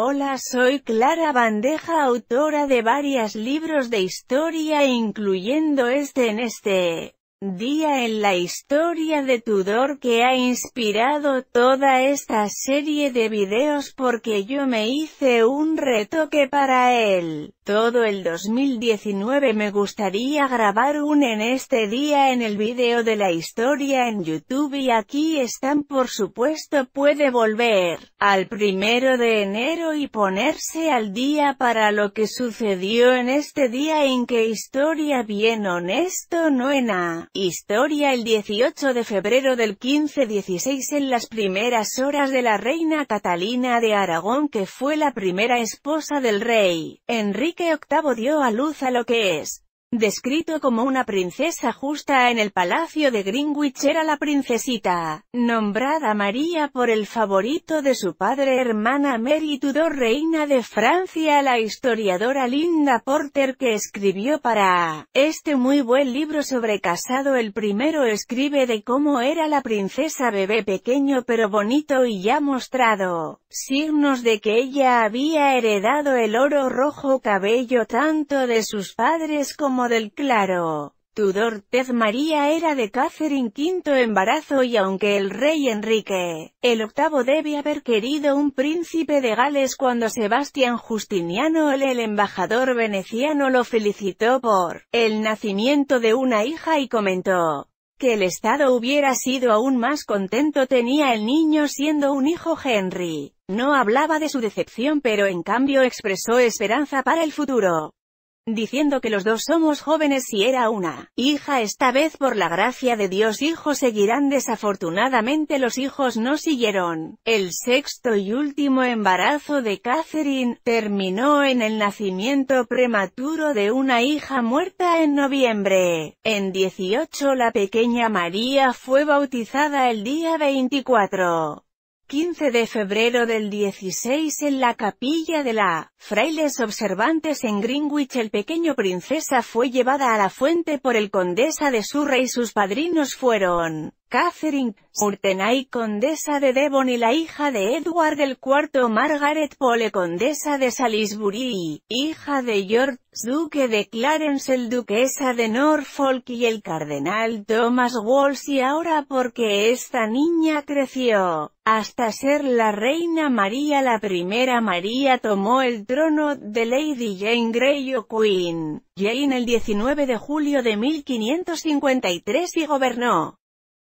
Hola soy Clara Bandeja autora de varios libros de historia incluyendo este en este día en la historia de Tudor que ha inspirado toda esta serie de videos porque yo me hice un retoque para él. Todo el 2019 me gustaría grabar un en este día en el video de la historia en YouTube y aquí están por supuesto puede volver al primero de enero y ponerse al día para lo que sucedió en este día en que historia bien honesto no Historia El 18 de febrero del 1516 en las primeras horas de la reina Catalina de Aragón que fue la primera esposa del rey, Enrique VIII dio a luz a lo que es, Descrito como una princesa justa en el palacio de Greenwich era la princesita, nombrada María por el favorito de su padre hermana Mary Tudor reina de Francia la historiadora Linda Porter que escribió para este muy buen libro sobre casado el primero escribe de cómo era la princesa bebé pequeño pero bonito y ya mostrado signos de que ella había heredado el oro rojo cabello tanto de sus padres como del claro. Tudor Tez María era de Catherine V embarazo y aunque el rey Enrique, el octavo debe haber querido un príncipe de Gales cuando Sebastián Justiniano el embajador veneciano lo felicitó por el nacimiento de una hija y comentó, que el Estado hubiera sido aún más contento tenía el niño siendo un hijo Henry. No hablaba de su decepción pero en cambio expresó esperanza para el futuro diciendo que los dos somos jóvenes y era una hija esta vez por la gracia de Dios hijos seguirán desafortunadamente los hijos no siguieron. El sexto y último embarazo de Catherine, terminó en el nacimiento prematuro de una hija muerta en noviembre. En 18 la pequeña María fue bautizada el día 24. 15 de febrero del 16 en la capilla de la Frailes Observantes en Greenwich el pequeño princesa fue llevada a la fuente por el condesa de Surrey sus padrinos fueron Catherine, Courtenay condesa de Devon y la hija de Edward IV Margaret Pole condesa de Salisbury, hija de George, duque de Clarence el duquesa de Norfolk y el cardenal Thomas y ahora porque esta niña creció, hasta ser la reina María la primera María tomó el trono de Lady Jane Grey o Queen, Jane el 19 de julio de 1553 y gobernó.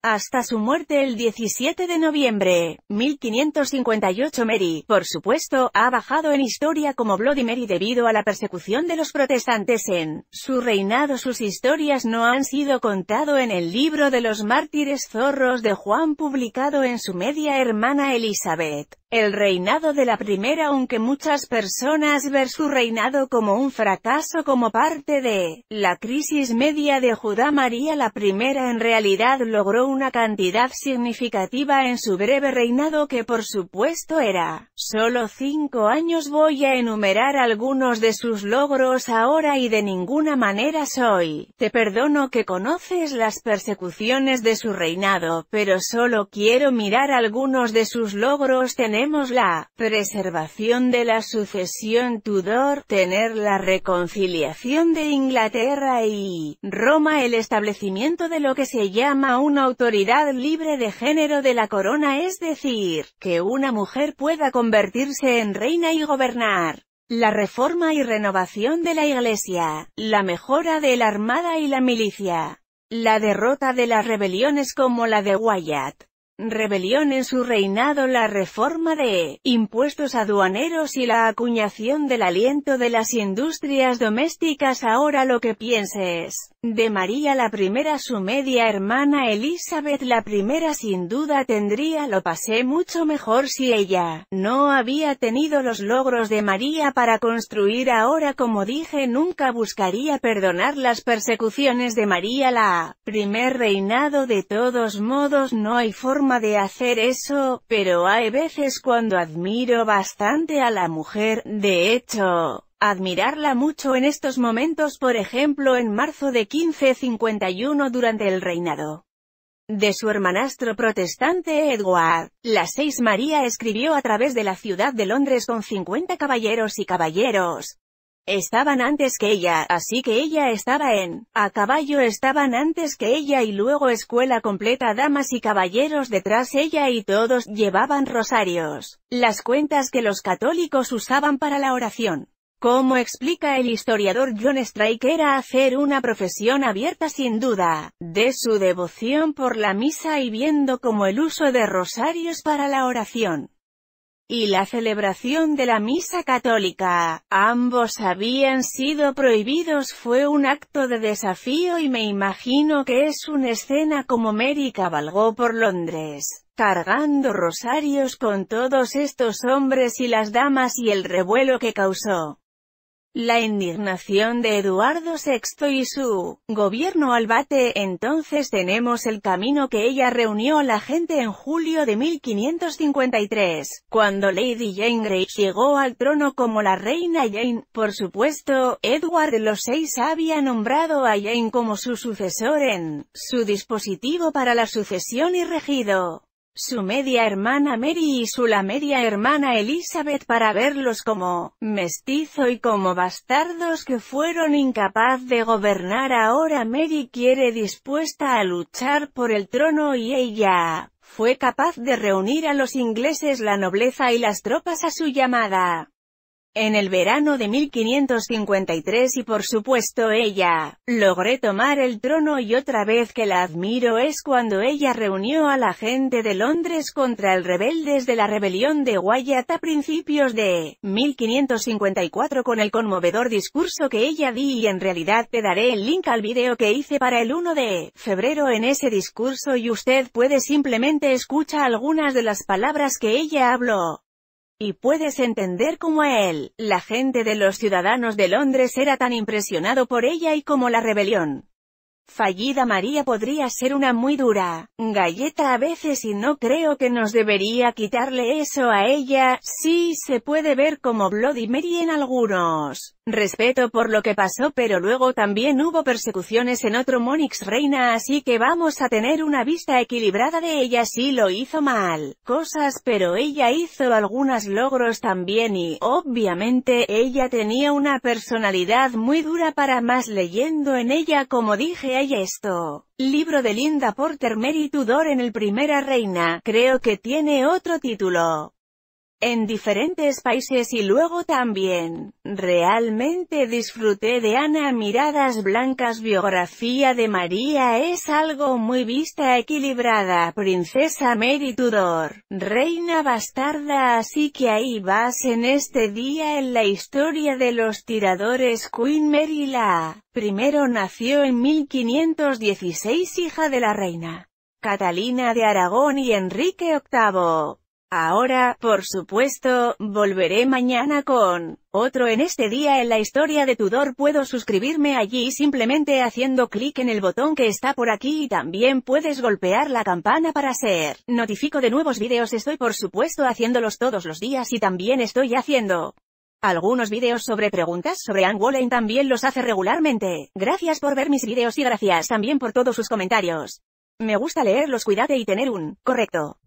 Hasta su muerte el 17 de noviembre, 1558 Mary, por supuesto, ha bajado en historia como Bloody Mary debido a la persecución de los protestantes en su reinado. Sus historias no han sido contado en el libro de los mártires zorros de Juan publicado en su media hermana Elizabeth. El reinado de la primera aunque muchas personas ver su reinado como un fracaso como parte de la crisis media de Judá María la primera en realidad logró una cantidad significativa en su breve reinado que por supuesto era solo cinco años voy a enumerar algunos de sus logros ahora y de ninguna manera soy te perdono que conoces las persecuciones de su reinado pero solo quiero mirar algunos de sus logros tener tenemos la preservación de la sucesión Tudor, tener la reconciliación de Inglaterra y Roma el establecimiento de lo que se llama una autoridad libre de género de la corona es decir, que una mujer pueda convertirse en reina y gobernar. La reforma y renovación de la Iglesia, la mejora de la Armada y la milicia, la derrota de las rebeliones como la de Wyatt, rebelión en su reinado la reforma de impuestos aduaneros y la acuñación del aliento de las industrias domésticas ahora lo que pienses de María la primera su media hermana Elizabeth la primera sin duda tendría lo pasé mucho mejor si ella no había tenido los logros de María para construir ahora como dije nunca buscaría perdonar las persecuciones de María la primer reinado de todos modos no hay forma de hacer eso, pero hay veces cuando admiro bastante a la mujer, de hecho, admirarla mucho en estos momentos por ejemplo en marzo de 1551 durante el reinado de su hermanastro protestante Edward. La Seis María escribió a través de la ciudad de Londres con 50 caballeros y caballeros. Estaban antes que ella, así que ella estaba en, a caballo estaban antes que ella y luego escuela completa damas y caballeros detrás ella y todos llevaban rosarios, las cuentas que los católicos usaban para la oración. Como explica el historiador John Strike era hacer una profesión abierta sin duda, de su devoción por la misa y viendo como el uso de rosarios para la oración y la celebración de la misa católica, ambos habían sido prohibidos fue un acto de desafío y me imagino que es una escena como Mary cabalgó por Londres, cargando rosarios con todos estos hombres y las damas y el revuelo que causó. La indignación de Eduardo VI y su gobierno al bate, entonces tenemos el camino que ella reunió a la gente en julio de 1553, cuando Lady Jane Grey llegó al trono como la reina Jane. Por supuesto, Edward VI había nombrado a Jane como su sucesor en su dispositivo para la sucesión y regido su media hermana Mary y su la media hermana Elizabeth para verlos como mestizo y como bastardos que fueron incapaz de gobernar. Ahora Mary quiere dispuesta a luchar por el trono y ella fue capaz de reunir a los ingleses la nobleza y las tropas a su llamada en el verano de 1553 y por supuesto ella, logré tomar el trono y otra vez que la admiro es cuando ella reunió a la gente de Londres contra el rebelde de la rebelión de Wyatt a principios de 1554 con el conmovedor discurso que ella di y en realidad te daré el link al video que hice para el 1 de febrero en ese discurso y usted puede simplemente escucha algunas de las palabras que ella habló y puedes entender cómo él, la gente de los ciudadanos de Londres era tan impresionado por ella y como la rebelión. Fallida María podría ser una muy dura galleta a veces y no creo que nos debería quitarle eso a ella, sí se puede ver como Bloody Mary en algunos. Respeto por lo que pasó pero luego también hubo persecuciones en otro Monix Reina así que vamos a tener una vista equilibrada de ella si lo hizo mal, cosas pero ella hizo algunos logros también y, obviamente, ella tenía una personalidad muy dura para más leyendo en ella como dije esto. Libro de Linda Porter Mary Tudor en el Primera Reina, creo que tiene otro título en diferentes países y luego también, realmente disfruté de Ana Miradas Blancas biografía de María es algo muy vista equilibrada, princesa Mary Tudor, reina bastarda así que ahí vas en este día en la historia de los tiradores Queen Mary la, primero nació en 1516 hija de la reina. Catalina de Aragón y Enrique VIII, Ahora, por supuesto, volveré mañana con otro en este día en la historia de Tudor. Puedo suscribirme allí simplemente haciendo clic en el botón que está por aquí y también puedes golpear la campana para ser notifico de nuevos vídeos. Estoy por supuesto haciéndolos todos los días y también estoy haciendo algunos vídeos sobre preguntas sobre Anne Wallen también los hace regularmente. Gracias por ver mis vídeos y gracias también por todos sus comentarios. Me gusta leerlos, cuídate y tener un correcto